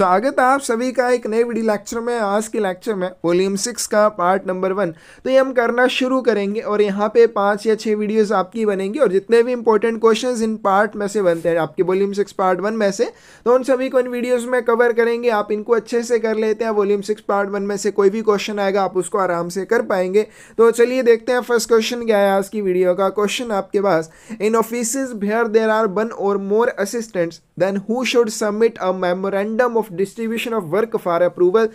स्वागत है आप सभी का एक नए वीडियो लेक्चर में आज के लेक्चर में वॉल्यूम सिक्स का पार्ट नंबर वन तो ये हम करना शुरू करेंगे और यहाँ पे पांच या छह वीडियोस आपकी बनेंगी और जितने भी इंपॉर्टेंट क्वेश्चंस इन पार्ट में से बनते हैं आपके वॉल्यूम सिक्स पार्ट वन में से तो उन सभी को इन वीडियोज़ में कवर करेंगे आप इनको अच्छे से कर लेते हैं वॉल्यूम सिक्स पार्ट वन में से कोई भी क्वेश्चन आएगा आप उसको आराम से कर पाएंगे तो चलिए देखते हैं फर्स्ट क्वेश्चन क्या है आज की वीडियो का क्वेश्चन आपके पास in office where there are one or more assistants then who should submit a memorandum of of distribution of work for approval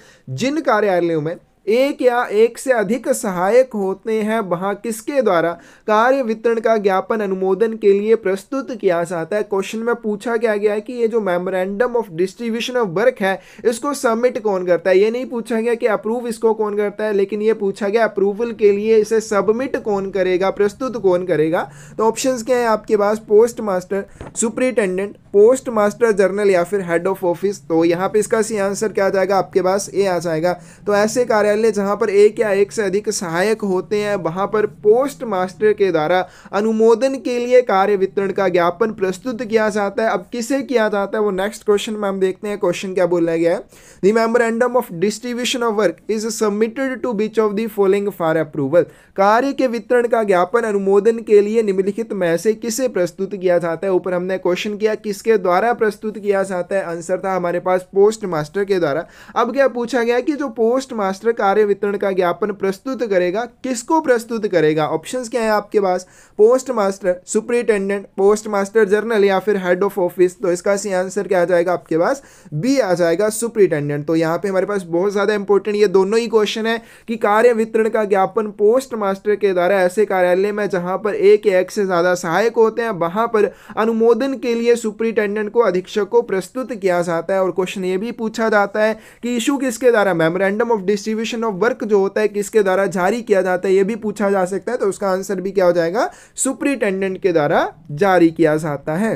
जिन कार्यालयों में एक या एक से अधिक सहायक होते हैं वहाँ किसके द्वारा कार्य वितरण का ज्ञापन अनुमोदन के लिए प्रस्तुत किया जाता है क्वेश्चन में पूछा क्या गया है कि ये जो memorandum of distribution of work है इसको सबमिट कौन करता है ये नहीं पूछा गया कि अप्रूव इसको कौन करता है लेकिन ये पूछा गया अप्रूवल के लिए इसे सबमिट कौन करेगा प्रस्तुत कौन करेगा तो ऑप्शन क्या है आपके पास postmaster superintendent postmaster general या फिर हेड ऑफ ऑफिस तो यहाँ पे इसका सी आंसर क्या आ जाएगा आपके पास ए आ जाएगा तो ऐसे कार्यालय जहाँ पर एक या एक से अधिक सहायक होते हैं वहाँ पर पोस्ट मास्टर के द्वारा अनुमोदन के लिए कार्य वितरण का ज्ञापन प्रस्तुत किया जाता है अब किसे किया जाता है वो नेक्स्ट क्वेश्चन में हम देखते हैं क्वेश्चन क्या बोला गया है the memorandum of distribution of work is submitted to which of the following for approval कार्य के वितरण का ज्ञापन अनुमोदन के लिए निम्नलिखित में से किसे प्रस्तुत किया जाता है ऊपर हमने क्वेश्चन किया किस किसके द्वारा प्रस्तुत किया जाता है आंसर था हमारे पास पोस्ट मास्टर के द्वारा अब क्या पूछा गया कि जो पोस्ट मास्टर कार्य वितरण का ज्ञापन प्रस्तुत करेगा किसको प्रस्तुत करेगा ऑप्शन क्या है आपके पास postmaster superintendent postmaster general या फिर हेड ऑफ ऑफिस तो इसका सी आंसर क्या आ जाएगा आपके पास बी आ जाएगा सुप्रिंटेंडेंट तो यहाँ पे हमारे पास बहुत ज़्यादा इंपॉर्टेंट ये दोनों ही क्वेश्चन है कि कार्य वितरण का ज्ञापन पोस्ट मास्टर के द्वारा ऐसे कार्यालय में जहां पर एक एक से ज़्यादा सहायक होते हैं वहां पर अनुमोदन के लिए सुप्रिंट सुपरिटेंडेंट को अधीक्षक को प्रस्तुत किया जाता है और क्वेश्चन ये भी पूछा जाता है कि इशू किसके द्वारा memorandum of distribution of work जो होता है किसके द्वारा जारी किया जाता है ये भी पूछा जा सकता है तो उसका आंसर भी क्या हो जाएगा सुपरिटेंडेंट के द्वारा जारी किया जाता है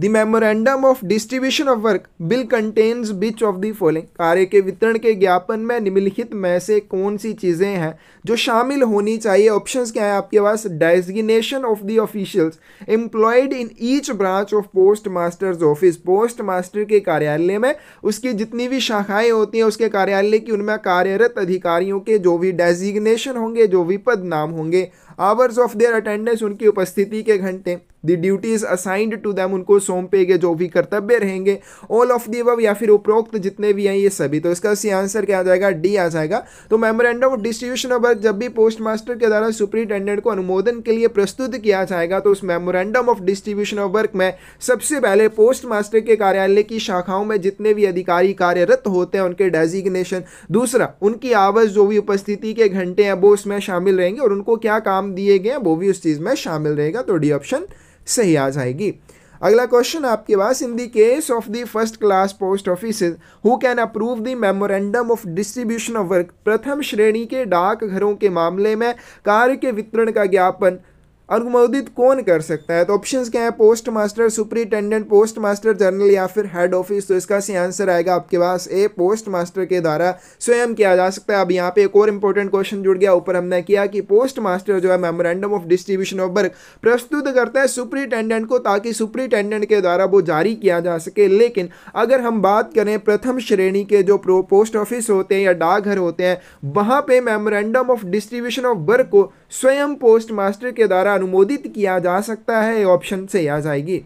the memorandum of distribution of work will contains which of the following कार्य के वितरण के ज्ञापन में निम्नलिखित में से कौन सी चीज़ें हैं जो शामिल होनी चाहिए ऑप्शंस क्या हैं आपके पास designation of the officials employed in each branch of postmaster's office post master के कार्यालय में उसकी जितनी भी शाखाएं होती हैं उसके कार्यालय की उनमें कार्यरत अधिकारियों के जो भी डेजिग्नेशन होंगे जो भी पद नाम होंगे आवर्स ऑफ देयर अटेंडेंस उनकी उपस्थिति के घंटे the duty is assigned to them उनको सौंपे गए जो भी कर्तव्य रहेंगे ऑल ऑफ दी अब या फिर उपरोक्त जितने भी हैं ये सभी तो इसका सी आंसर क्या आ जाएगा डी आ जाएगा तो memorandum of distribution of work जब भी पोस्ट मास्टर के द्वारा सुप्रिंटेंडेंट को अनुमोदन के लिए प्रस्तुत किया जाएगा तो उस memorandum of distribution of work में सबसे पहले पोस्ट मास्टर के कार्यालय की शाखाओं में जितने भी अधिकारी कार्यरत होते हैं उनके डेजिग्नेशन दूसरा उनकी आवाज़ जो भी उपस्थिति के घंटे हैं वो उसमें शामिल रहेंगे और उनको क्या काम दिए गए हैं वो भी उस चीज़ में शामिल रहेगा तो डी ऑप्शन सही आ जाएगी अगला क्वेश्चन आपके पास in the case of the first class post office who can approve the memorandum of distribution of work प्रथम श्रेणी के डाक घरों के मामले में कार्य के वितरण का ज्ञापन अनुमोदित कौन कर सकता है तो ऑप्शंस क्या है postmaster superintendent post master general या फिर हेड ऑफिस तो इसका सही आंसर आएगा आपके पास ए पोस्ट मास्टर के द्वारा स्वयं किया जा सकता है अब यहाँ पे एक और इंपॉर्टेंट क्वेश्चन जुड़ गया ऊपर हमने किया कि पोस्ट मास्टर जो है memorandum of distribution of work प्रस्तुत करता है सुपरिटेंडेंट को ताकि सुपरिटेंडेंट के द्वारा वो जारी किया जा सके लेकिन अगर हम बात करें प्रथम श्रेणी के जो पोस्ट ऑफिस होते हैं या डाकघर होते हैं वहाँ पर memorandum of distribution of work को स्वयं पोस्ट मास्टर के द्वारा अनुमोदित किया जा सकता है ऑप्शन से आ जाएगी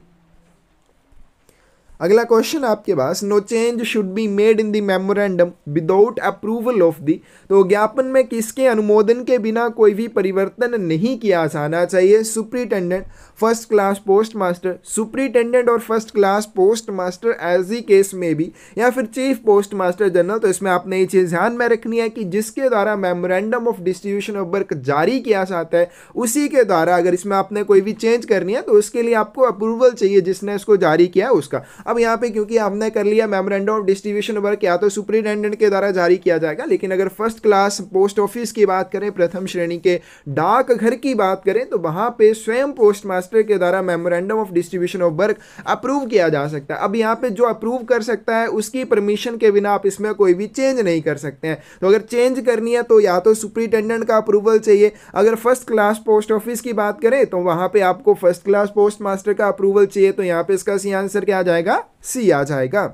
अगला क्वेश्चन आपके पास no change should be made in the memorandum without approval of the तो ज्ञापन में किसके अनुमोदन के बिना कोई भी परिवर्तन नहीं किया जाना चाहिए superintendent first class postmaster superintendent और first class postmaster as the case में भी या फिर चीफ पोस्ट मास्टर जनरल तो इसमें आपने ये चीज़ ध्यान में रखनी है कि जिसके द्वारा memorandum of distribution of work जारी किया जाता है उसी के द्वारा अगर इसमें आपने कोई भी चेंज करनी है तो उसके लिए आपको अप्रूवल चाहिए जिसने इसको जारी किया उसका अब यहाँ पे क्योंकि हमने कर लिया मेमोरेंडम ऑफ डिस्ट्रीब्यूशन वर्क या तो सुप्रिटेंडेंट के द्वारा जारी किया जाएगा लेकिन अगर फर्स्ट क्लास पोस्ट ऑफिस की बात करें प्रथम श्रेणी के डाक घर की बात करें तो वहाँ पे स्वयं पोस्ट मास्टर के द्वारा memorandum of distribution of work approve किया जा सकता है अब यहाँ पे जो अप्रूव कर सकता है उसकी परमिशन के बिना आप इसमें कोई भी चेंज नहीं कर सकते हैं तो अगर चेंज करनी है तो या तो सुप्रिटेंडेंट का अप्रूवल चाहिए अगर फर्स्ट क्लास पोस्ट ऑफिस की बात करें तो वहाँ पर आपको फर्स्ट क्लास पोस्ट मास्टर का अप्रूवल चाहिए तो यहाँ पर इसका सी आंसर क्या आ जाएगा हमारा सी आ जाएगा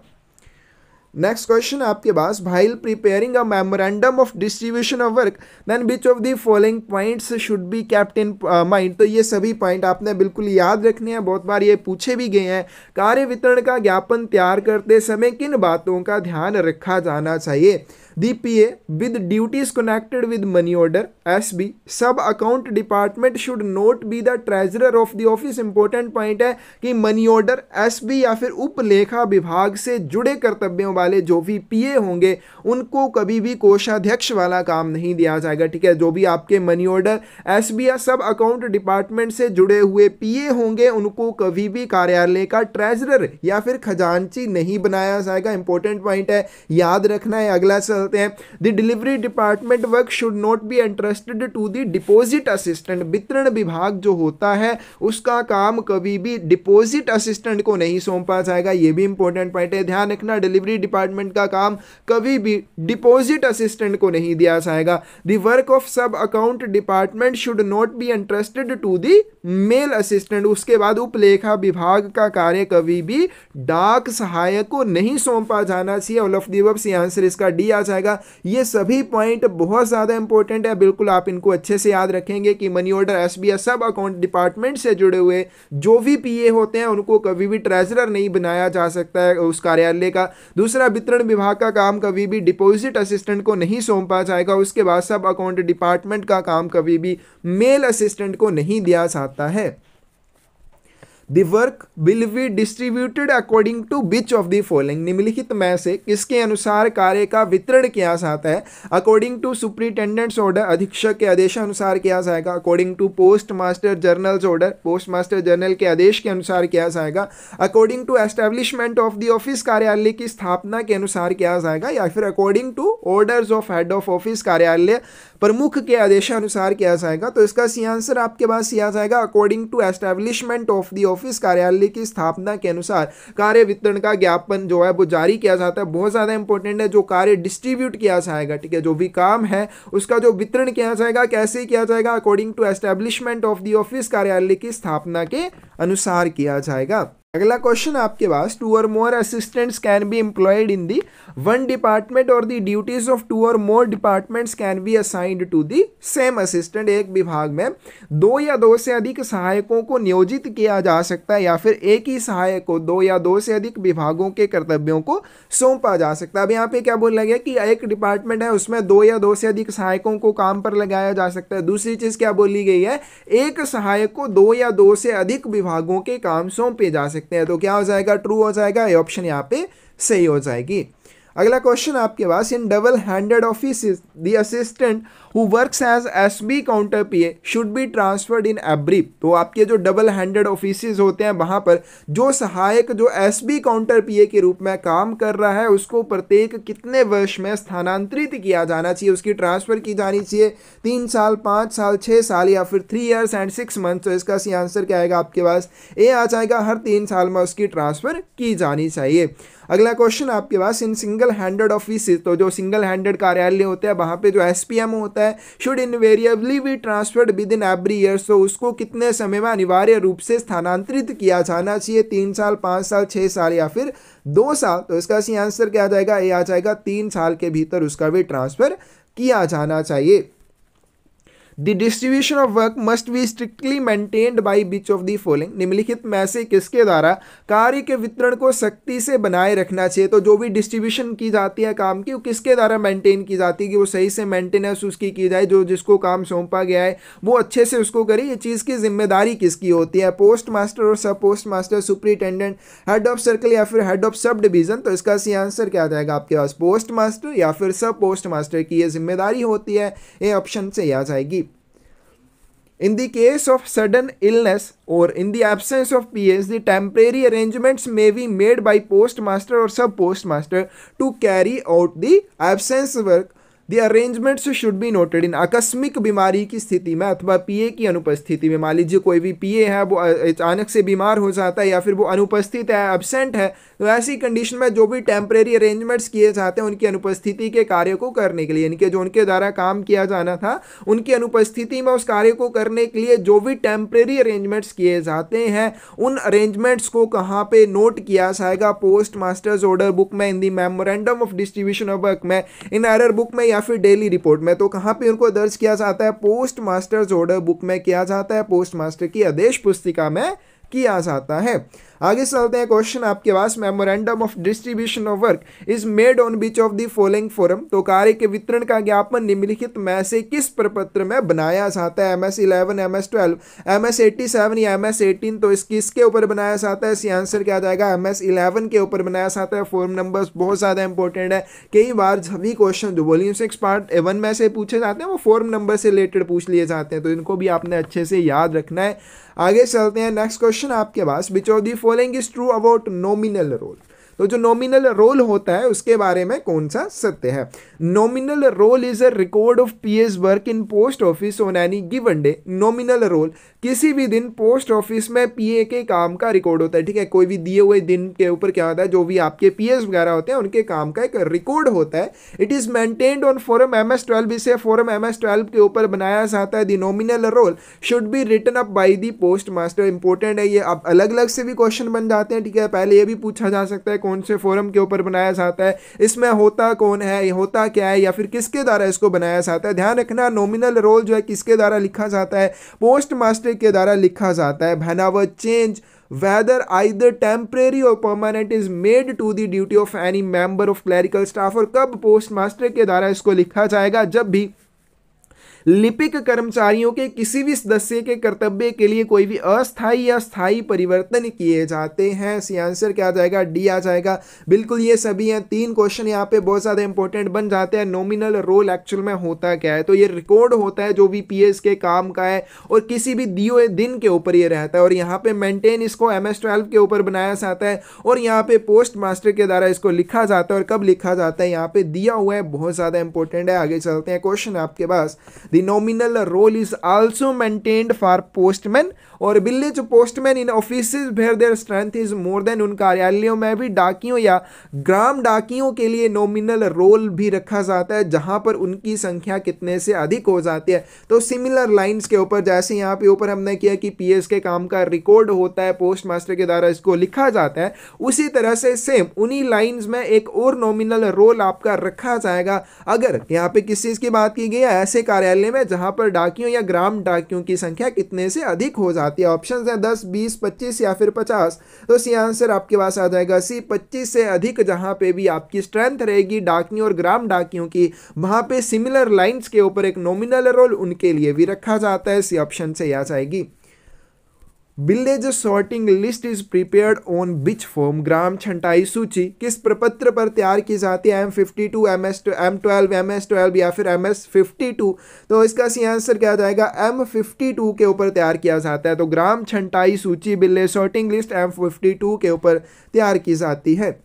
नेक्स्ट क्वेश्चन आपके पास while preparing a memorandum of distribution of work then which of the following points should be kept in mind तो ये सभी पॉइंट आपने बिल्कुल याद रखने हैं बहुत बार ये पूछे भी गए हैं कार्य वितरण का ज्ञापन तैयार करते समय किन बातों का ध्यान रखा जाना चाहिए DPA with duties connected with money order SB sub account department should not be the treasurer of the office important point है कि मनी ऑर्डर SB या फिर उपलेखा विभाग से जुड़े कर्तव्यों वाले जो भी PA होंगे उनको कभी भी कोषाध्यक्ष वाला काम नहीं दिया जाएगा ठीक है जो भी आपके मनी ऑर्डर बी या सब अकाउंट डिपार्टमेंट से जुड़े हुए ए होंगे उनको कभी भी कार्यालय का ट्रेजरर या फिर खजानची नहीं बनाया जाएगा इंपॉर्टेंट पॉइंट है याद रखना है अगला सर चलते हैं the delivery department work should not be entrusted to the deposit assistant वितरण विभाग जो होता है उसका काम कभी भी डिपॉजिट असिस्टेंट को नहीं सौंपा जाएगा ये भी इंपॉर्टेंट पॉइंट है ध्यान रखना डिलीवरी डिपार्टमेंट का काम कभी भी डिपॉजिट असिस्टेंट को नहीं दिया जाएगा the work of sub account department should not be entrusted to the mail assistant उसके बाद उपलेखा विभाग का कार्य कभी भी डाक सहायक को नहीं सौंपा जाना चाहिए ऑल ऑफ दी आंसर इसका डी आ जाएगा जाएगा ये सभी पॉइंट बहुत ज़्यादा इंपॉर्टेंट है बिल्कुल आप इनको अच्छे से याद रखेंगे कि money orders sub account department से जुड़े हुए जो भी पी होते हैं उनको कभी भी ट्रेजरर नहीं बनाया जा सकता है उस कार्यालय का दूसरा वितरण विभाग का काम कभी भी डिपोजिट असिस्टेंट को नहीं सौंपा जाएगा उसके बाद सब अकाउंट डिपार्टमेंट का काम कभी भी मेल असिस्टेंट को नहीं दिया जाता है the work will be distributed according to which of the following निम्नलिखित में से किसके अनुसार कार्य का वितरण किया जाता है अकॉर्डिंग टू सुप्रिटेंडेंट्स ऑर्डर अधीक्षक के अनुसार किया जाएगा according to postmaster general's order postmaster general के आदेश के अनुसार किया जाएगा according to establishment of the office कार्यालय की स्थापना के अनुसार किया जाएगा या फिर according to orders of head of office कार्यालय प्रमुख के आदेशानुसार किया जाएगा तो इसका सी आंसर आपके पास किया जाएगा according to establishment of the office कार्यालय की स्थापना के अनुसार कार्य वितरण का ज्ञापन जो है वो जारी किया जाता है बहुत ज़्यादा इंपॉर्टेंट है जो कार्य डिस्ट्रीब्यूट किया जाएगा ठीक है जो भी काम है उसका जो वितरण किया जाएगा कैसे किया जाएगा according to establishment of the office कार्यालय की स्थापना के अनुसार किया जाएगा अगला क्वेश्चन आपके पास two or more assistants can be employed in the one department or the duties of two or more departments can be assigned to the same assistant एक विभाग में दो या दो से अधिक सहायकों को नियोजित किया जा सकता है या फिर एक ही सहायक को दो या दो से अधिक विभागों के कर्तव्यों को सौंपा जा सकता है अब यहाँ पे क्या बोला गया कि एक डिपार्टमेंट है उसमें दो या दो से अधिक सहायकों को काम पर लगाया जा सकता है दूसरी चीज़ क्या बोली गई है एक सहायक को दो या दो से अधिक विभागों के काम सौंपे जा सकते देखते हैं तो क्या हो जाएगा ट्रू हो जाएगा ये ऑप्शन यहाँ पे सही हो जाएगी अगला क्वेश्चन आपके पास in double handed office the assistant who works as S B counter P A should be transferred in every तो आपके जो डबल हैंडेड ऑफिस होते हैं वहाँ पर जो सहायक जो S B counter P A के रूप में काम कर रहा है उसको प्रत्येक कितने वर्ष में स्थानांतरित किया जाना चाहिए उसकी ट्रांसफ़र की जानी चाहिए तीन साल पाँच साल छः साल या फिर three years and six month तो इसका सी आंसर क्या आएगा आपके पास ए आ जाएगा हर तीन साल में उसकी ट्रांसफ़र की जानी चाहिए अगला क्वेश्चन आपके पास इन सिंगल हैंडेड ऑफिस तो जो सिंगल हैंडेड कार्यालय होते हैं वहाँ पे जो एस होता है है should invariably be transferred within every year so उसको कितने समय में अनिवार्य रूप से स्थानांतरित किया जाना चाहिए तीन साल पाँच साल छः साल या फिर दो साल तो इसका सी आंसर क्या आ जाएगा ये आ जाएगा तीन साल के भीतर उसका भी ट्रांसफ़र किया जाना चाहिए the distribution of work must be strictly maintained by which of the following निम्नलिखित में से किसके द्वारा कार्य के वितरण को सख्ती से बनाए रखना चाहिए तो जो भी डिस्ट्रीब्यूशन की जाती है काम की वो किसके द्वारा मेंटेन की जाती है कि वो सही से मेंटेनेंस उसकी की जाए जो जिसको काम सौंपा गया है वो अच्छे से उसको करे ये चीज़ की जिम्मेदारी किसकी होती है पोस्ट मास्टर और sub post postmaster superintendent head of circle या फिर हेड ऑफ सब डिवीज़न तो इसका सी आंसर क्या आ जाएगा आपके पास पोस्ट मास्टर या फिर सब पोस्ट मास्टर की ये जिम्मेदारी होती है ये ऑप्शन से आ जाएगी In the case of sudden illness or in the absence of PS, the temporary arrangements may be made by postmaster or sub-postmaster to carry out the absence work the arrangements should be noted in आकस्मिक बीमारी की स्थिति में अथवा पीए की अनुपस्थिति में मान लीजिए कोई भी पीए है वो अचानक से बीमार हो जाता है या फिर वो अनुपस्थित है एबसेंट है तो ऐसी कंडीशन में जो भी टेम्परेरी अरेंजमेंट्स किए जाते हैं उनकी अनुपस्थिति के कार्य को करने के लिए यानी कि जो उनके द्वारा काम किया जाना था उनकी अनुपस्थिति में उस कार्य को करने के लिए जो भी टेम्परेरी अरेंजमेंट्स किए जाते हैं उन अरेंजमेंट्स को कहाँ पे नोट किया जाएगा पोस्ट मास्टर्स ऑर्डर बुक में in the memorandum of distribution of work में इन एरर बुक में या फिर डेली रिपोर्ट में तो कहाँ पे उनको दर्ज किया जाता है पोस्ट मास्टर्स ऑर्डर बुक में किया जाता है पोस्ट मास्टर की आदेश पुस्तिका में किया जाता है आगे चलते हैं क्वेश्चन आपके पास memorandum of distribution of work is made on which of the following form तो कार्य के वितरण का ज्ञापन निम्नलिखित में से किस प्रपत्र में बनाया जाता है M S eleven M S twelve M S eighty seven या एम एस एटीन तो इसकी इसके ऊपर बनाया जाता है इसी आंसर क्या जाएगा एम एस इलेवन के ऊपर बनाया जाता है फॉर्म नंबर बहुत ज़्यादा इंपॉर्टेंट है कई बार सभी क्वेश्चन जो वॉल्यूम सिक्स पार्ट वन में से पूछे जाते हैं वो फॉर्म नंबर से रिलेटेड पूछ लिए जाते हैं तो इनको भी आपने अच्छे से याद रखना है आगे चलते हैं नेक्स्ट क्वेश्चन आपके पास which of the following is true about nominal role तो जो नॉमिनल रोल होता है उसके बारे में कौन सा सत्य है nominal roll is a record of PS work in post office on any given day nominal roll किसी भी दिन पोस्ट ऑफिस में पीए के काम का रिकॉर्ड होता है ठीक है कोई भी दिए हुए दिन के ऊपर क्या होता है जो भी आपके पीएस वगैरह होते हैं उनके काम का एक रिकॉर्ड होता है it is maintained on form M S twelve इसे फॉरम एम एस ट्वेल्व के ऊपर बनाया जाता है the nominal roll should be written up by the postmaster important है ये अब अलग अलग से भी क्वेश्चन बन जाते हैं ठीक है पहले ये भी पूछा जा सकता है कौन से फोरम के ऊपर बनाया जाता है इसमें होता कौन है होता क्या है या फिर किसके द्वारा इसको बनाया जाता है ध्यान रखना नॉमिनल रोल जो है किसके द्वारा लिखा जाता है पोस्ट मास्टर के द्वारा लिखा जाता है whenever change whether I the temporary or permanent is made to the duty of any member of clerical staff or कब पोस्ट मास्टर के द्वारा इसको लिखा जाएगा जब भी लिपिक कर्मचारियों के किसी भी सदस्य के कर्तव्य के लिए कोई भी अस्थायी या स्थायी परिवर्तन किए जाते हैं सी आंसर क्या आ जाएगा डी आ जाएगा बिल्कुल ये सभी हैं तीन क्वेश्चन यहाँ पे बहुत ज़्यादा इंपॉर्टेंट बन जाते हैं नॉमिनल रोल एक्चुअल में होता क्या है तो ये रिकॉर्ड होता है जो भी पी के काम का है और किसी भी दियो दिन के ऊपर ये रहता है और यहाँ पे मेंटेन इसको एम एस ट्वेल्व के ऊपर बनाया जाता है और यहाँ पे पोस्ट मास्टर के द्वारा इसको लिखा जाता है और कब लिखा जाता है यहाँ पे दिया हुआ है बहुत ज़्यादा इंपॉर्टेंट है आगे चलते हैं क्वेश्चन आपके पास The nominal role is also maintained for postmen or village postman in office where their strength is more than उन कार्यालयों में भी डाकियों या ग्राम डाकियों के लिए नॉमिनल रोल भी रखा जाता है जहाँ पर उनकी संख्या कितने से अधिक हो जाती है तो सिमिलर लाइन्स के ऊपर जैसे यहाँ पे ऊपर हमने किया कि पी के काम का रिकॉर्ड होता है पोस्ट मास्टर के द्वारा इसको लिखा जाता है उसी तरह से सेम उन्हीं लाइन्स में एक और नॉमिनल रोल आपका रखा जाएगा अगर यहाँ पे किस चीज़ की बात की गई है ऐसे कार्यालय में जहाँ पर डाकियों या ग्राम डाकियों की संख्या कितने से अधिक हो जाती साथ है ऑप्शन हैं दस बीस पच्चीस या फिर पचास तो सी आंसर आपके पास आ जाएगा सी पच्चीस से अधिक जहाँ पे भी आपकी स्ट्रेंथ रहेगी डाकियों और ग्राम डाकियों की वहाँ पे सिमिलर लाइंस के ऊपर एक नॉमिनल रोल उनके लिए भी रखा जाता है सी ऑप्शन से आ जाएगी village sorting list is prepared on which form ग्राम छंटाई सूची किस प्रपत्र पर तैयार की जाती है M fifty two M S M twelve M S twelve या फिर एम एस फिफ्टी टू तो इसका सी आंसर क्या जाएगा एम फिफ्टी टू के ऊपर तैयार किया जाता है तो ग्राम छंटाई सूची village sorting list M fifty two के ऊपर तैयार की जाती है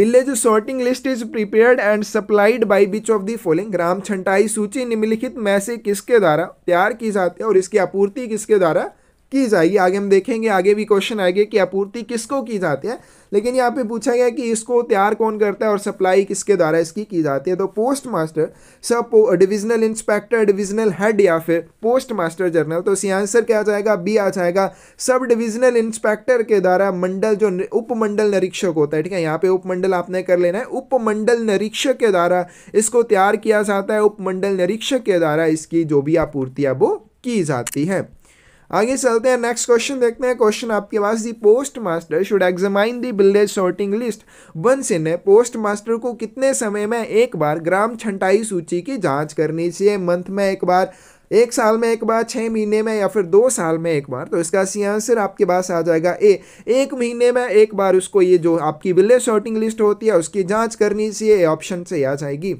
village sorting list is prepared and supplied by which of the following ग्राम छंटाई सूची निम्नलिखित में से किसके द्वारा तैयार की जाती है और इसकी आपूर्ति किसके द्वारा की जाएगी आगे हम देखेंगे आगे भी क्वेश्चन आएंगे कि आपूर्ति किसको की जाती है लेकिन यहाँ पे पूछा गया कि इसको तैयार कौन करता है और सप्लाई किसके द्वारा इसकी की जाती है तो post master sub divisional inspector divisional head या फिर पोस्ट मास्टर जनरल तो इसी आंसर क्या आ जाएगा बी आ जाएगा सब डिविजनल इंस्पेक्टर के द्वारा मंडल जो उपमंडल निरीक्षक होता है ठीक है यहाँ पे उपमंडल आपने कर लेना है उपमंडल निरीक्षक के द्वारा इसको तैयार किया जाता है उपमंडल निरीक्षक के द्वारा इसकी जो भी आपूर्ति है वो की जाती है आगे चलते हैं नेक्स्ट क्वेश्चन देखते हैं क्वेश्चन आपके पास the postmaster should examine the village sorting list once in postmaster को कितने समय में एक बार ग्राम छंटाई सूची की जाँच करनी चाहिए मंथ में एक बार एक साल में एक बार छः महीने में या फिर दो साल में एक बार तो इसका सी आंसर आपके पास आ जाएगा ए एक महीने में एक बार उसको ये जो आपकी विलेज शॉर्टिंग लिस्ट होती है उसकी जांच करनी चाहिए ऑप्शन से आ जाएगी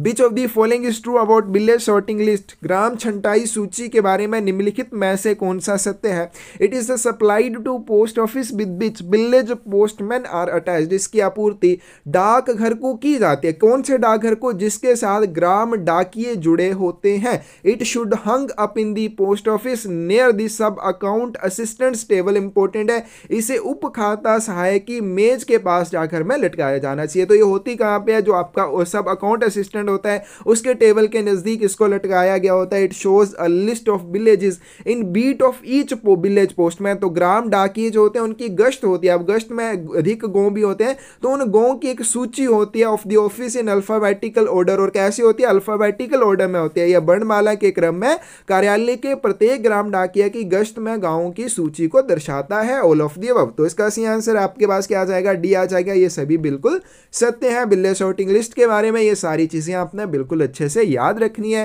which of the following is true about बिल्ले शॉर्टिंग लिस्ट ग्राम छंटाई सूची के बारे में निम्नलिखित में से कौन सा सत्य है it is the supplied to post office with which village postman are attached इसकी आपूर्ति डाकघर को की जाती है कौन से डाकघर को जिसके साथ ग्राम डाकिए जुड़े होते हैं it should hung up in the post office near the sub account assistant table important है इसे उप खाता सहायक की मेज के पास जाकर में लटकाया जाना चाहिए तो ये होती कहाँ पे है जो आपका सब अकाउंट असिस्टेंट रेस्टोरेंट होता है उसके टेबल के नज़दीक इसको लटकाया गया होता है it shows a list of village in beat of each village post में तो ग्राम डाकिए जो होते हैं उनकी गश्त होती है अब गश्त में अधिक गाँव भी होते हैं तो उन गाँव की एक सूची होती है of the office in alphabetical order और कैसी होती है अल्फ़ाबेटिकल ऑर्डर में होती है यह वर्णमाला के क्रम में कार्यालय के प्रत्येक ग्राम डाकिया की गश्त में गाँव की सूची को दर्शाता है ऑल ऑफ दी अब तो इसका सी आंसर आपके पास क्या आ जाएगा डी आ जाएगा ये सभी बिल्कुल सत्य है बिल्ले शॉर्टिंग लिस्ट के बारे में ये सारी चीज़ें चीज़ें आपने बिल्कुल अच्छे से याद रखनी है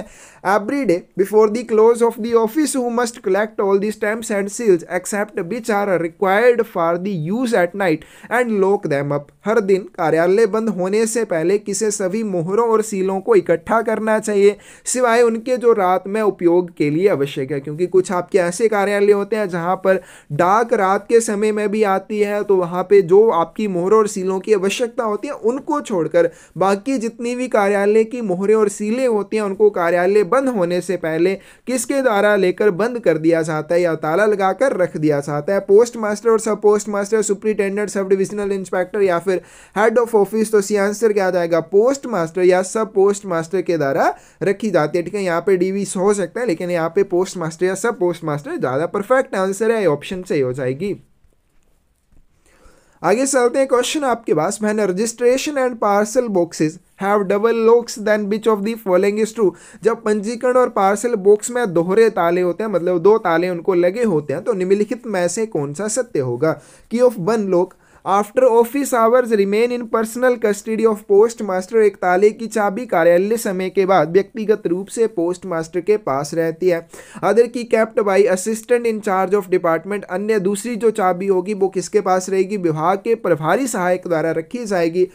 every day before the close of the office who must collect all the stamps and seals except which are required for the use at night and lock them up हर दिन कार्यालय बंद होने से पहले किसे सभी मोहरों और सीलों को इकट्ठा करना चाहिए सिवाय उनके जो रात में उपयोग के लिए आवश्यक है क्योंकि कुछ आपके ऐसे कार्यालय होते हैं जहाँ पर डाक रात के समय में भी आती है तो वहाँ पे जो आपकी मोहरों और सीलों की आवश्यकता होती है उनको छोड़कर बाकी जितनी भी कार्यालय कार्यालय की मोहरें और सीलें होती हैं उनको कार्यालय बंद होने से पहले किसके द्वारा लेकर बंद कर दिया जाता है या ताला लगाकर रख दिया जाता है पोस्ट मास्टर और sub post postmaster superintendent sub divisional inspector या फिर हेड ऑफ ऑफिस तो सी आंसर क्या जाएगा पोस्ट मास्टर या सब पोस्ट मास्टर के द्वारा रखी जाती है ठीक है यहाँ पे डीवीस हो सकता है लेकिन यहाँ पे पोस्ट मास्टर या सब पोस्ट मास्टर ज़्यादा परफेक्ट आंसर है ऑप्शन सही हो जाएगी आगे चलते हैं क्वेश्चन आपके पास मैंने registration and parcel boxes have double locks then which of the following is true जब पंजीकरण और पार्सल बॉक्स में दोहरे ताले होते हैं मतलब दो ताले उनको लगे होते हैं तो निम्नलिखित में से कौन सा सत्य होगा key of one lock after office hours remain in personal custody of postmaster एक ताले की चाबी कार्यालय समय के बाद व्यक्तिगत रूप से पोस्ट मास्टर के पास रहती है other key kept by assistant charge of department अन्य दूसरी जो चाबी होगी वो किसके पास रहेगी विभाग के प्रभारी सहायक द्वारा रखी जाएगी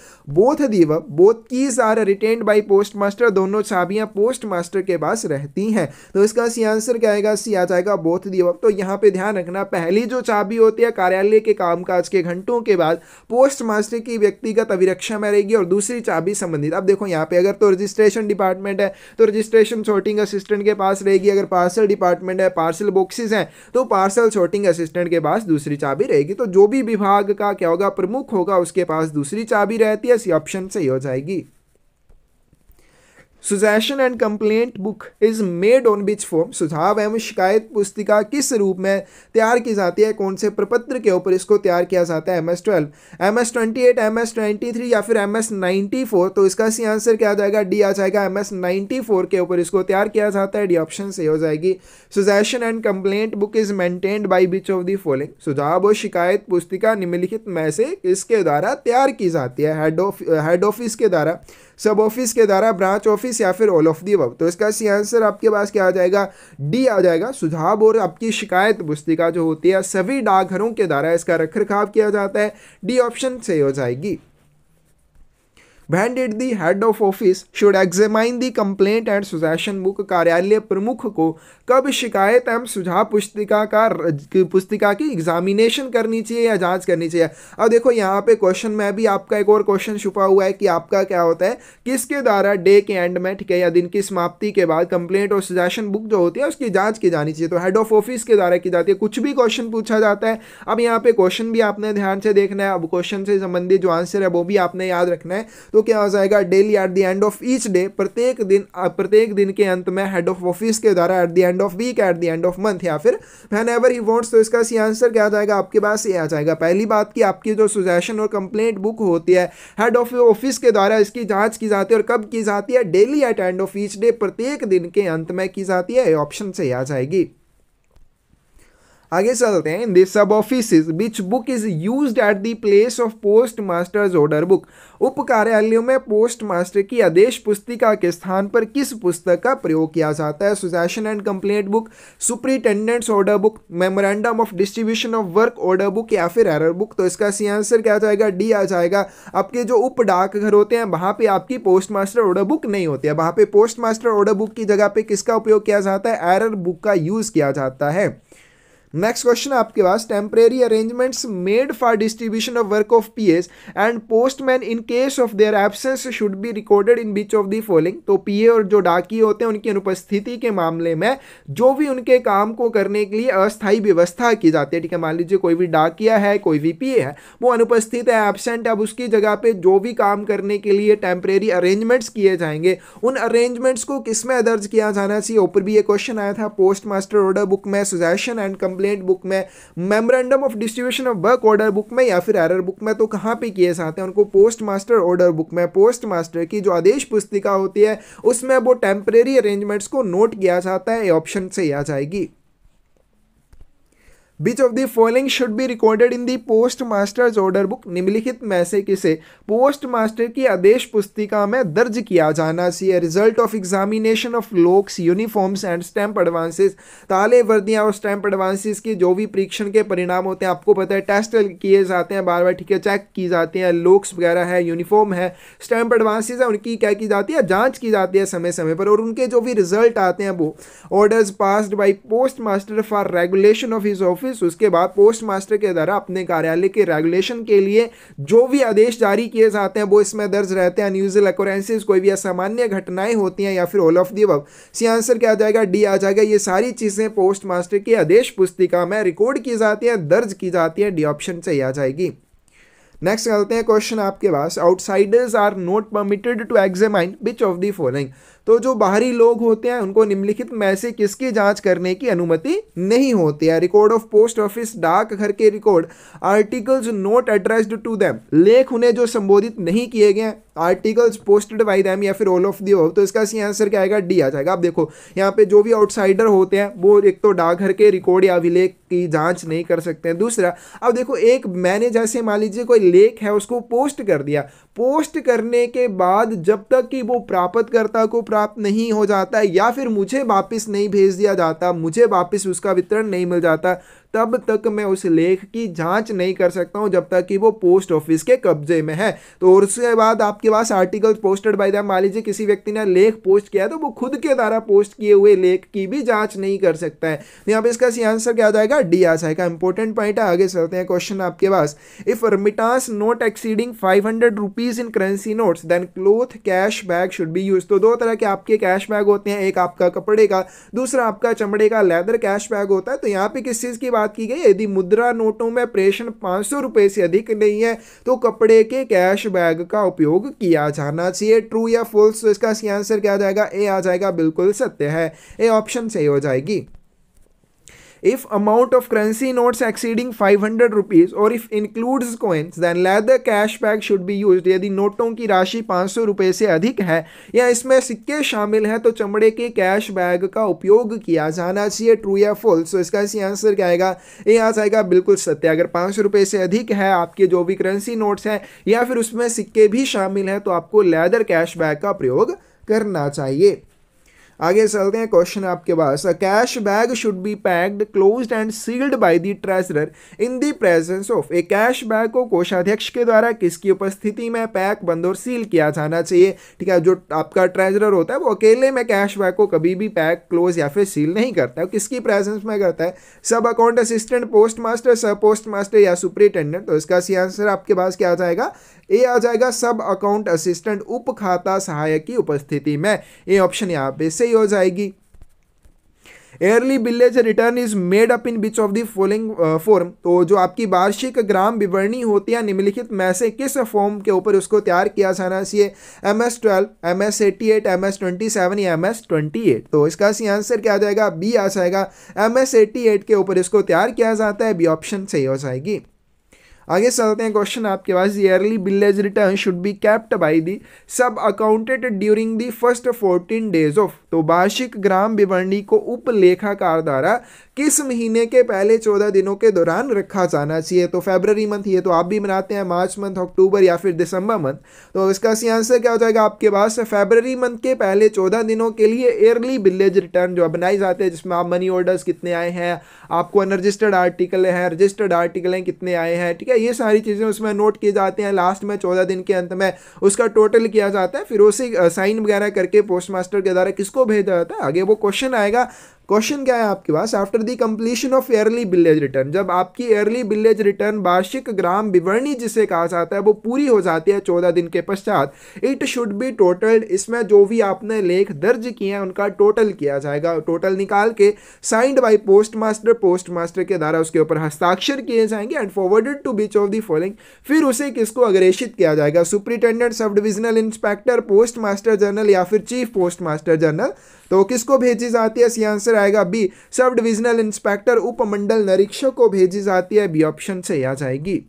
बोथ दीव both keys are retained by post postmaster दोनों चाबियाँ पोस्ट मास्टर के पास रहती हैं तो इसका सी आंसर क्या आएगा सी आ जाएगा बोथ दीव तो यहाँ पे ध्यान रखना पहली जो चाबी होती है कार्यालय के कामकाज के घंटों के के बाद पोस्ट मास्टर की व्यक्तिगत अभिरक्षा में रहेगी और दूसरी चाबी संबंधित अब देखो यहाँ पे अगर तो रजिस्ट्रेशन डिपार्टमेंट है तो रजिस्ट्रेशन सॉर्टिंग असिस्टेंट के पास रहेगी अगर पार्सल डिपार्टमेंट है पार्सल बॉक्सेस हैं तो पार्सल सॉर्टिंग असिस्टेंट के पास दूसरी चाबी रहेगी तो जो भी विभाग का क्या होगा प्रमुख होगा उसके पास दूसरी चाबी रहती है इसी ऑप्शन सही हो जाएगी suggestion and complaint book is made on which form सुझाव एवं शिकायत पुस्तिका किस रूप में तैयार की जाती है कौन से प्रपत्र के ऊपर इसको तैयार किया जाता है M S twelve M S twenty eight M S twenty three या फिर एम एस नाइन्टी फोर तो इसका सी आंसर क्या आ जाएगा डी आ जाएगा एम एस नाइन्टी फोर के ऊपर इसको तैयार किया जाता है डी ऑप्शन से हो जाएगी suggestion and complaint book is maintained by which of the following सुझाव और शिकायत पुस्तिका निम्नलिखित में से इसके द्वारा तैयार की जाती है हेड ऑफिस के द्वारा सब ऑफिस के द्वारा ब्रांच ऑफिस या फिर ऑल ऑफ दी अब तो इसका सी आंसर आपके पास क्या आ जाएगा डी आ जाएगा सुझाव और आपकी शिकायत पुस्तिका जो होती है सभी डाकघरों के द्वारा इसका रख रखाव किया जाता है डी ऑप्शन सही हो जाएगी when did the head of office should examine the complaint and suggestion book कार्यालय प्रमुख को कब शिकायत एवं सुझाव पुस्तिका का पुस्तिका की एग्जामिनेशन करनी चाहिए या जांच करनी चाहिए अब देखो यहाँ पे क्वेश्चन में भी आपका एक और क्वेश्चन छुपा हुआ है कि आपका क्या होता है किसके द्वारा डे के एंड में ठीक है या दिन की समाप्ति के बाद कंप्लेंट और सुजैशन बुक जो होती है उसकी जाँच की जानी चाहिए तो हेड ऑफ ऑफिस के द्वारा की जाती है कुछ भी क्वेश्चन पूछा जाता है अब यहाँ पे क्वेश्चन भी आपने ध्यान से देखना है अब क्वेश्चन से संबंधित जो आंसर है वो भी आपने याद रखना है तो क्या हो जाएगा daily at the end of each day प्रत्येक दिन प्रत्येक दिन के अंत में हेड ऑफ ऑफिस के द्वारा at the end of week at the end of month या फिर वैन एवर ही वॉन्ट्स तो इसका सी आंसर क्या आ जाएगा आपके पास ये आ जाएगा पहली बात की आपकी जो सुजेशन और कंप्लेंट बुक होती है हेड ऑफ ऑफिस के द्वारा इसकी जाँच की जाती है और कब की जाती है daily at end of each day प्रत्येक दिन के अंत में की जाती है ऑप्शन से आ जाएगी आगे चलते हैं in sub office which book is use at the place of postmaster's order book उप कार्यालयों में पोस्ट मास्टर की आदेश पुस्तिका के स्थान पर किस पुस्तक का प्रयोग किया जाता है suggestion and complaint book superintendent's order book memorandum of distribution of work order book या फिर एरर बुक तो इसका सी आंसर क्या जाएगा डी आ जाएगा आपके जो उप डाकघर होते हैं वहाँ पे आपकी पोस्ट मास्टर ऑर्डर बुक नहीं होती है वहाँ पे पोस्ट मास्टर ऑर्डर बुक की जगह पे किसका उपयोग किया जाता है एरर बुक का यूज़ किया जाता है नेक्स्ट क्वेश्चन आपके पास temporary arrangements made for distribution of work of P S and postman in case of their absence should be recorded in which of the following तो पीए और जो डाकी होते हैं उनकी अनुपस्थिति के मामले में जो भी उनके काम को करने के लिए अस्थायी व्यवस्था की जाती है ठीक है मान लीजिए कोई भी डाकिया है कोई भी पीए है वो अनुपस्थित है एबसेंट अब उसकी जगह पर जो भी काम करने के लिए टेम्परेरी अरेंजमेंट्स किए जाएंगे उन अरेंजमेंट्स को किस में दर्ज किया जाना चाहिए ऊपर भी ये क्वेश्चन आया था पोस्ट मास्टर ऑर्डर बुक में suggestion and complain complaint book में memorandum of distribution of work order book में या फिर एरर बुक में तो कहाँ पे किए जाते हैं उनको पोस्ट मास्टर ऑर्डर बुक में पोस्ट मास्टर की जो आदेश पुस्तिका होती है उसमें वो टेम्परेरी अरेंजमेंट्स को नोट किया जाता है ऑप्शन से आ जाएगी which of the following should be recorded in the postmaster's order book निम्नलिखित में से किसे पोस्ट मास्टर की आदेश पुस्तिका में दर्ज किया जाना चाहिए result of examination of locks uniforms and stamp advances ताले वर्दियाँ और स्टैंप एडवांसेस की जो भी परीक्षण के परिणाम होते हैं आपको पता है टेस्ट किए जाते हैं बार बार ठीक है चेक की जाती हैं लोक्स वगैरह है यूनिफॉर्म है स्टैंप एडवांसेज है उनकी क्या की जाती है जाँच की जाती है समय समय पर और उनके जो भी रिजल्ट आते हैं वो orders passed by post master for regulation of his of office उसके बाद पोस्ट मास्टर के द्वारा अपने कार्यालय के रेगुलेशन के लिए जो भी आदेश जारी किए जाते हैं वो इसमें दर्ज रहते हैं अनयूजल अकोरेंसेज कोई भी असामान्य घटनाएं होती हैं या फिर ऑल ऑफ दी अब सी आंसर क्या आ जाएगा डी आ जाएगा ये सारी चीज़ें पोस्ट मास्टर की आदेश पुस्तिका में रिकॉर्ड की जाती हैं दर्ज की जाती हैं डी ऑप्शन से आ जाएगी नेक्स्ट चलते हैं क्वेश्चन आपके पास outsiders are not permitted to examine which of the following तो जो बाहरी लोग होते हैं उनको निम्नलिखित में से किसकी जांच करने की अनुमति नहीं होती है रिकॉर्ड ऑफ पोस्ट ऑफिस डाक घर के record articles not addressed to them लेख उन्हें जो संबोधित नहीं किए गए आर्टिकल्स पोस्टेड बाई दैम या फिर ऑल ऑफ दी तो इसका सी आंसर क्या आएगा डी आ जाएगा आप देखो यहाँ पे जो भी आउटसाइडर होते हैं वो एक तो डाकघर के रिकॉर्ड या अभिलेख की जांच नहीं कर सकते हैं दूसरा अब देखो एक मैंने जैसे मान लीजिए कोई लेख है उसको पोस्ट कर दिया पोस्ट करने के बाद जब तक कि वो प्राप्त को प्रा... प्राप्त नहीं हो जाता या फिर मुझे वापस नहीं भेज दिया जाता मुझे वापस उसका वितरण नहीं मिल जाता तब तक मैं उस लेख की जांच नहीं कर सकता हूं जब तक कि वो पोस्ट ऑफिस के कब्जे में है तो उसके बाद आपके पास आर्टिकल पोस्टेड बाय द मान लीजिए किसी व्यक्ति ने लेख पोस्ट किया तो वो खुद के द्वारा पोस्ट किए हुए लेख की भी जांच नहीं कर सकता है तो यहाँ पर इसका सी आंसर क्या आ जाएगा डी आ जाएगा इंपॉर्टेंट पॉइंट है आगे चलते हैं क्वेश्चन आपके पास if remittance not exceeding five hundred rupees in currency notes then cloth cash bag should be use तो दो तरह के आपके कैश बैग होते हैं एक आपका कपड़े का दूसरा आपका चमड़े का लेदर कैश बैग होता है तो यहाँ पे किस चीज़ की बात बात की गई यदि मुद्रा नोटों में प्रेषण पाँच सौ रुपये से अधिक नहीं है तो कपड़े के कैश बैग का उपयोग किया जाना चाहिए ट्रू या फॉल्स तो इसका आंसर क्या आ जाएगा ए आ जाएगा बिल्कुल सत्य है ए ऑप्शन सही हो जाएगी If amount of currency notes exceeding 500 rupees or if includes coins, then leather cash bag should be used. यदि नोटों की राशि पाँच सौ रुपये से अधिक है या इसमें सिक्के शामिल हैं तो चमड़े के कैश बैग का उपयोग किया जाना चाहिए ट्रू या फॉल्स तो इसका इसी आंसर क्या आएगा ये आंसर आएगा बिल्कुल सत्य अगर पाँच रुपये से अधिक है आपके जो भी करेंसी नोट्स हैं या फिर उसमें सिक्के भी शामिल हैं तो आपको लेदर कैश बैग का प्रयोग करना चाहिए आगे चलते हैं क्वेश्चन आपके पास a cash bag should be packed closed and sealed by the treasurer in the presence of a cash bag को कोषाध्यक्ष के द्वारा किसकी उपस्थिति में पैक बंद और सील किया जाना चाहिए ठीक है जो आपका ट्रेजरर होता है वो अकेले में कैश बैग को कभी भी पैक क्लोज या फिर सील नहीं करता है किसकी प्रेजेंस में करता है sub account assistant post master sub post master या सुपरिटेंडेंट तो इसका सी आंसर आपके पास क्या आ जाएगा ए आ जाएगा सब अकाउंट असिस्टेंट उप खाता सहायक की उपस्थिति में ए ऑप्शन यहाँ पे से ऐसे ही हो जाएगी yearly villages return is made up in which of the following form तो जो आपकी वार्षिक ग्राम विवरणी होती है निम्नलिखित में से किस फॉर्म के ऊपर उसको तैयार किया जाना चाहिए M S twelve M S eighty eight M S twenty seven या एम एस ट्वेंटी एट तो इसका सी आंसर क्या आ जाएगा बी आ जाएगा एम एस एटी एट के ऊपर इसको तैयार किया जाता है बी ऑप्शन सही हो जाएगी आगे चलते हैं क्वेश्चन आपके पास yearly villages return should be kept by the sub accounted during the first fourteen days of तो वार्षिक ग्राम विवरणी को उपलेखाकार द्वारा किस महीने के पहले चौदह दिनों के दौरान रखा जाना चाहिए तो फेबररी मंथ ये तो आप भी बनाते हैं मार्च मंथ अक्टूबर या फिर दिसंबर मंथ तो इसका सी आंसर क्या हो जाएगा आपके पास फेबररी मंथ के पहले चौदह दिनों के लिए एयरली बिलेज रिटर्न जो बनाई जाते हैं जिसमें आप मनी ऑर्डर्स कितने आए हैं आपको अनरजिस्टर्ड आर्टिकल हैं रजिस्टर्ड आर्टिकल हैं कितने आए हैं ठीक है है ये सारी चीज़ें उसमें नोट की जाती हैं लास्ट में चौदह दिन के अंत में उसका टोटल किया जाता है फिर उसी साइन वगैरह करके पोस्ट के द्वारा किसको भेजा जाता है आगे वो क्वेश्चन आएगा क्वेश्चन क्या है आपके पास after the completion of yearly villages return जब आपकी एयरली बिलेज रिटर्न वार्षिक ग्राम विवरणी जिसे कहा जाता है वो पूरी हो जाती है चौदह दिन के पश्चात इट शुड बी टोटल्ड इसमें जो भी आपने लेख दर्ज किए हैं उनका टोटल किया जाएगा टोटल निकाल के signed by post master post master के द्वारा उसके ऊपर हस्ताक्षर किए जाएंगे and forwarded to which of the following फिर उसे किसको अग्रेषित किया जाएगा superintendent sub divisional inspector post master general या फिर चीफ पोस्ट मास्टर जनरल तो किसको भेजी जाती है सी आंसर आंसर आएगा बी सब डिविजनल इंस्पेक्टर उपमंडल निरीक्षक को भेजी जाती है बी ऑप्शन से आ जाएगी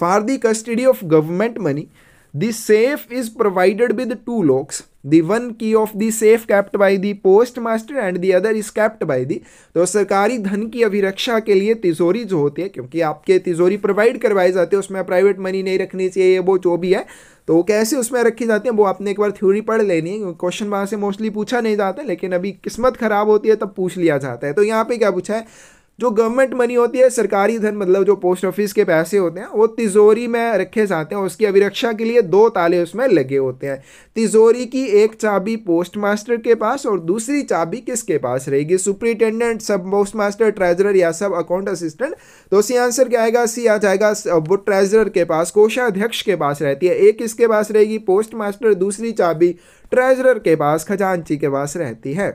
for the custody of government money The safe is provided with two locks. The one key of the safe kept by the postmaster and the other is kept by the तो सरकारी धन की अभिरक्षा के लिए तिजोरी जो होती है क्योंकि आपके तिजोरी प्रोवाइड करवाए जाते हैं उसमें प्राइवेट मनी नहीं रखनी चाहिए वो जो भी है तो वो कैसे उसमें रखी जाती है वो आपने एक बार थ्योरी पढ़ लेनी है क्वेश्चन वहाँ से मोस्टली पूछा नहीं जाता लेकिन अभी किस्मत खराब होती है तब पूछ लिया जाता है तो यहाँ पे क्या पूछा है जो गवर्नमेंट मनी होती है सरकारी धन मतलब जो पोस्ट ऑफिस के पैसे होते हैं वो तिजोरी में रखे जाते हैं उसकी अभिरक्षा के लिए दो ताले उसमें लगे होते हैं तिजोरी की एक चाबी पोस्ट मास्टर के पास और दूसरी चाबी किसके पास रहेगी सुप्रिटेंडेंट सब पोस्ट मास्टर ट्रेजरर या सब अकाउंट असिस्टेंट तो उसी आंसर क्या आएगा सी आ जाएगा वो ट्रेजरर के पास कोषाध्यक्ष के पास रहती है एक किसके पास रहेगी पोस्ट मास्टर दूसरी चाबी ट्रेजरर के पास खजानची के पास रहती है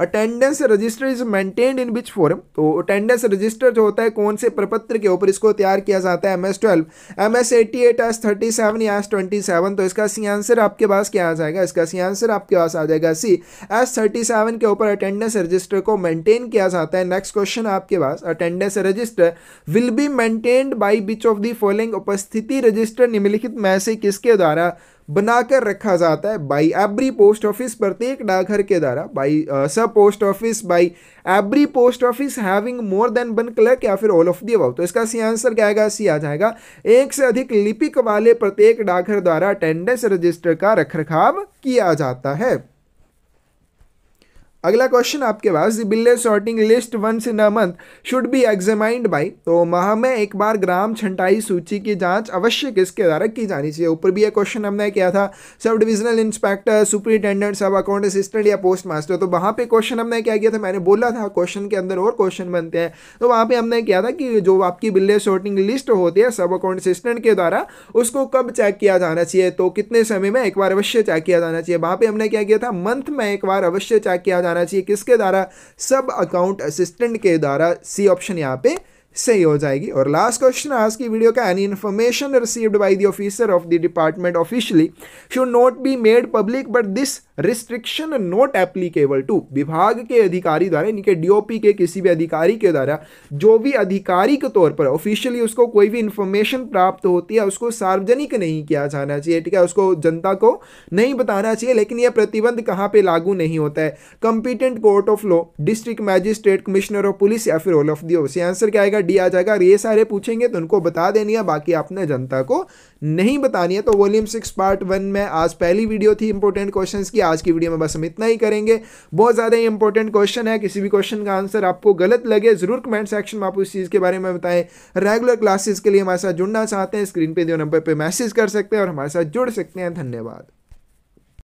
attendance register is maintained in which form तो अटेंडेंस रजिस्टर जो होता है कौन से प्रपत्र के ऊपर इसको तैयार किया जाता है M S twelve M S eighty eight S thirty seven या एस ट्वेंटी सेवन तो इसका सी आंसर आपके पास क्या आ जाएगा इसका सी आंसर आपके पास आ जाएगा सी एस थर्टी सेवन के ऊपर अटेंडेंस रजिस्टर को मेंटेन किया जाता है नेक्स्ट क्वेश्चन आपके पास attendance register will be maintained by which of the following उपस्थिति रजिस्टर निम्नलिखित में से किसके द्वारा बनाकर रखा जाता है बाई एवरी पोस्ट ऑफिस प्रत्येक डाकघर के द्वारा by sub post office by every post office having more than one clerk या फिर ऑल ऑफ दी अबाउ तो इसका सी आंसर क्या आएगा सी आ जाएगा एक से अधिक लिपिक वाले प्रत्येक डाकघर द्वारा अटेंडेंस रजिस्टर का रखरखाव किया जाता है अगला क्वेश्चन आपके पास the bill sorting list once in a month should be examined by तो माह में एक बार ग्राम छंटाई सूची की जांच अवश्य किसके द्वारा की जानी चाहिए ऊपर भी यह क्वेश्चन हमने किया था sub divisional inspector superintendent sub account assistant या पोस्ट मास्टर तो वहाँ पे क्वेश्चन हमने क्या किया था मैंने बोला था क्वेश्चन के अंदर और क्वेश्चन बनते हैं तो वहाँ पर हमने किया था कि जो आपकी बिल्ले सॉर्टिंग लिस्ट होती है सब अकाउंट असिस्टेंट के द्वारा उसको कब चेक किया जाना चाहिए तो कितने समय में एक बार अवश्य चेक किया जाना चाहिए वहाँ पर हमने क्या किया था मंथ में एक बार अवश्य चेक किया जाना जाना चाहिए किसके द्वारा सब अकाउंट असिस्टेंट के द्वारा सी ऑप्शन यहाँ पे सही हो जाएगी और लास्ट क्वेश्चन आज की वीडियो का any information received by the officer of the department officially should not be made public but this restriction not applicable to विभाग के अधिकारी द्वारा यानी कि डीओपी के किसी भी अधिकारी के द्वारा जो भी अधिकारी के तौर पर ऑफिशियली उसको कोई भी इन्फॉर्मेशन प्राप्त होती है उसको सार्वजनिक नहीं किया जाना चाहिए ठीक है उसको जनता को नहीं बताना चाहिए लेकिन यह प्रतिबंध कहाँ पर लागू नहीं होता है competent court of law district magistrate commissioner of police या फिर all of the OC answer क्या आएगा रेडी आ जाएगा ये सारे पूछेंगे तो उनको बता देनी है बाकी आपने जनता को नहीं बतानी है तो वॉल्यूम सिक्स पार्ट वन में आज पहली वीडियो थी इंपॉर्टेंट क्वेश्चन की आज की वीडियो में बस हम इतना ही करेंगे बहुत ज़्यादा इंपॉर्टेंट क्वेश्चन है किसी भी क्वेश्चन का आंसर आपको गलत लगे ज़रूर कमेंट सेक्शन में आप उस चीज़ के बारे में बताएं रेगुलर क्लासेस के लिए हमारे साथ जुड़ना चाहते हैं स्क्रीन पे दो नंबर पर मैसेज कर सकते हैं और हमारे साथ जुड़ सकते हैं धन्यवाद